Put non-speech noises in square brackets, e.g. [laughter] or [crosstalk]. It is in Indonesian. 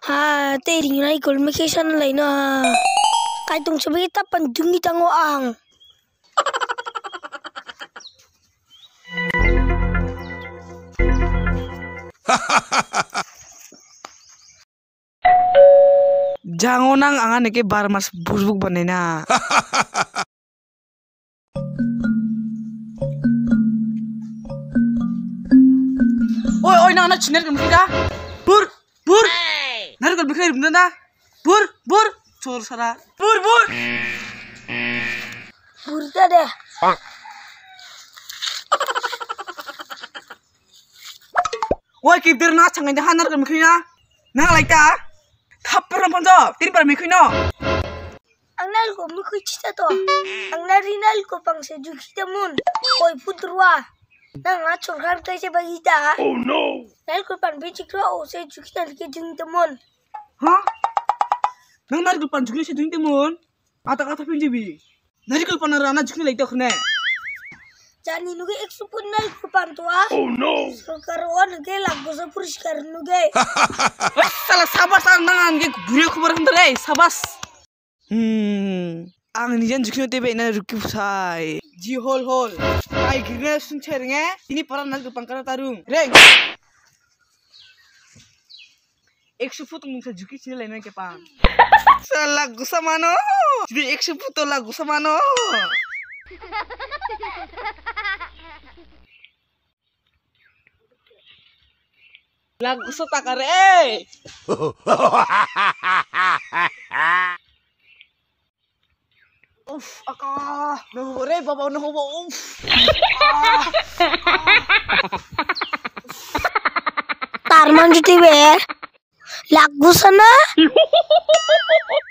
Ha, tering ring lai kol me kesan lai na. Kai tong sebe ta pandung kita ngoang. Jangan nang angan ke bar mas busbuk banena. Oi oi nang nang cinder kemukida. Bur elimden ha. Vur vur. Sor sana. Vur vur. Burada ne? Bak. Oy ki bir na çangayda hanar kırmı kıyna. Ne alayda? Tapırım bunda. Diri bar mı kıyna? Angnal ko mı kıyçta to. Angnal rinal ko pangse jukita mun. Oy putrua. Nanga çorkan kayse bagita. Oh no. Nal ko pan bichikro o se jukita lke jingtamon. Hah? Nang nari kelpan jukli sih dinti mon. Ata kata pinji bi. Nari kelpan nara anak jukli lagi tak kene. Jani nuge ek supun nari kelpan tua. Oh no. Sekarang nuge lagu sepur sekar nuge. [laughs] Salah sabas ang nang angge buri aku barang terlay eh, sabas. Hmm. Ang nijan jukli tebe ina ruki pusai. Ji hol hol. Ay gini sun cerenge. Ini para nari kelpan kara tarung. Reng. একশো foot মুখে ঝুঁকি ছিল লেনে কে পান সালা গুসা মানো যদি একশো ফুট লা গুসা মানো লা গুসা তাকারে উফ আকা নহবো রে বাবা নহবো উফ তার মান জুটিবে ¿La gusana? [laughs]